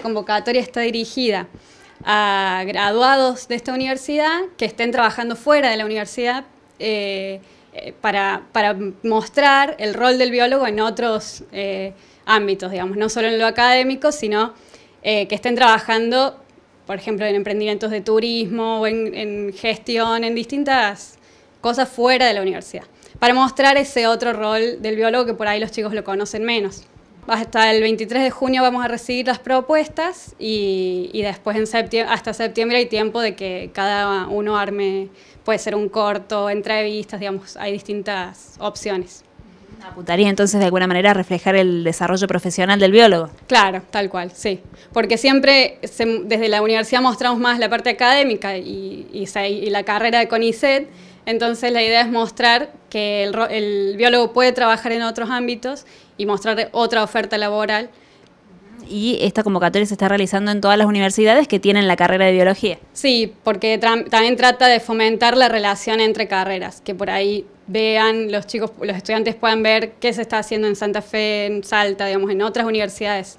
convocatoria está dirigida a graduados de esta universidad que estén trabajando fuera de la universidad eh, eh, para, mostrar el rol del biólogo en otros eh, ámbitos, digamos, no solo en lo académico, sino que estén trabajando, por ejemplo, en emprendimientos de turismo o en gestión, en distintas cosas fuera de la universidad, para mostrar ese otro rol del biólogo que por ahí los chicos lo conocen menos. Hasta el 23 de junio vamos a recibir las propuestas y, después en hasta septiembre hay tiempo de que cada uno arme, puede ser un corto, entrevistas, digamos, hay distintas opciones. Apuntaría entonces de alguna manera a reflejar el desarrollo profesional del biólogo. Claro, tal cual, sí. Porque siempre desde la universidad mostramos más la parte académica y, y, la carrera de CONICET, entonces la idea es mostrar que el, biólogo puede trabajar en otros ámbitos y mostrar otra oferta laboral y esta convocatoria se está realizando en todas las universidades que tienen la carrera de biología. Sí, porque también trata de fomentar la relación entre carreras, que por ahí vean los chicos, los estudiantes puedan ver qué se está haciendo en Santa Fe, en Salta, digamos, en otras universidades.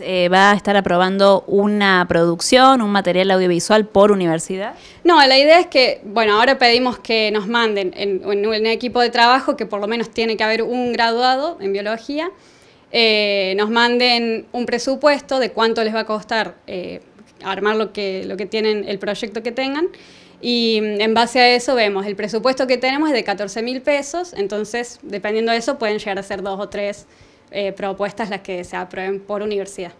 Eh, va a estar aprobando una producción, un material audiovisual por universidad? No, la idea es que, bueno, ahora pedimos que nos manden en, un equipo de trabajo, que por lo menos tiene que haber un graduado en biología, eh, nos manden un presupuesto de cuánto les va a costar eh, armar lo que, lo que tienen, el proyecto que tengan. Y mm, en base a eso vemos, el presupuesto que tenemos es de 14 mil pesos, entonces dependiendo de eso pueden llegar a ser dos o tres eh, propuestas las que se aprueben por universidad.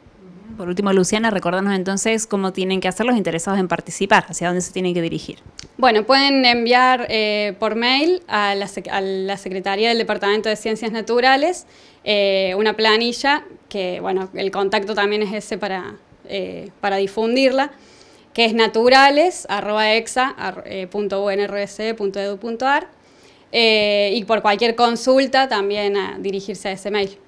Por último, Luciana, recordarnos entonces cómo tienen que hacer los interesados en participar, hacia dónde se tienen que dirigir. Bueno, pueden enviar eh, por mail a la, Secretaría del Departamento de Ciencias Naturales eh, una planilla, que bueno, el contacto también es ese para, para difundirla, que es naturales.exa.unrc.edu.ar y por cualquier consulta también a dirigirse a ese mail.